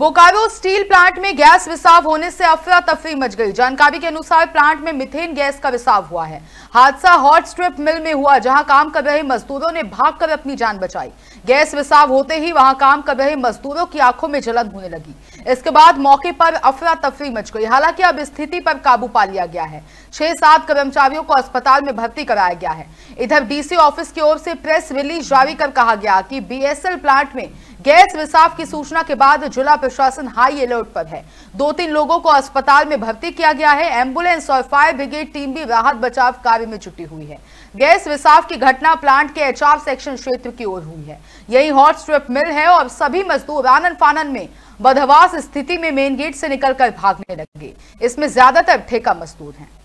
Bokaro steel plant में gas रिसाव होने से अफरा तफरी मच गई जानकारी के अनुसार प्लांट में मिथेन गैस का रिसाव हुआ है हादसा हॉट स्ट्रिप मिल में हुआ जहां काम कर रहे मजदूरों ने भागकर अपनी जान बचाई गैस रिसाव होते ही वहां काम कर रहे मजदूरों की आंखों में जलन होने लगी इसके बाद मौके पर अफरा तफरी मच गई हालांकि अब स्थिति पर काबू पा लिया गया है छह सात कर्मचारियों को अस्पताल में भर्ती कराया गया है इधर डीसी ऑफिस की ओर से प्रेस रिलीज जारी कर कहा गया कि बीएसएल प्लांट में गैस रिसाव की सूचना के बाद जिला प्रशासन हाई अलर्ट पर है दो तीन लोगों को अस्पताल में भर्ती किया गया है एम्बुलेंस और फायर ब्रिगेड टीम भी राहत बचाव कार्य में जुटी हुई है गैस रिसाव की घटना प्लांट के एचआर सेक्शन क्षेत्र की ओर हुई है यही हॉट स्ट्रिप मिल है और सभी मजदूर आनन फानन में बदहवास स्थिति में मेन गेट से निकलकर भागने लगे इसमें ज्यादातर ठेका मजदूर हैं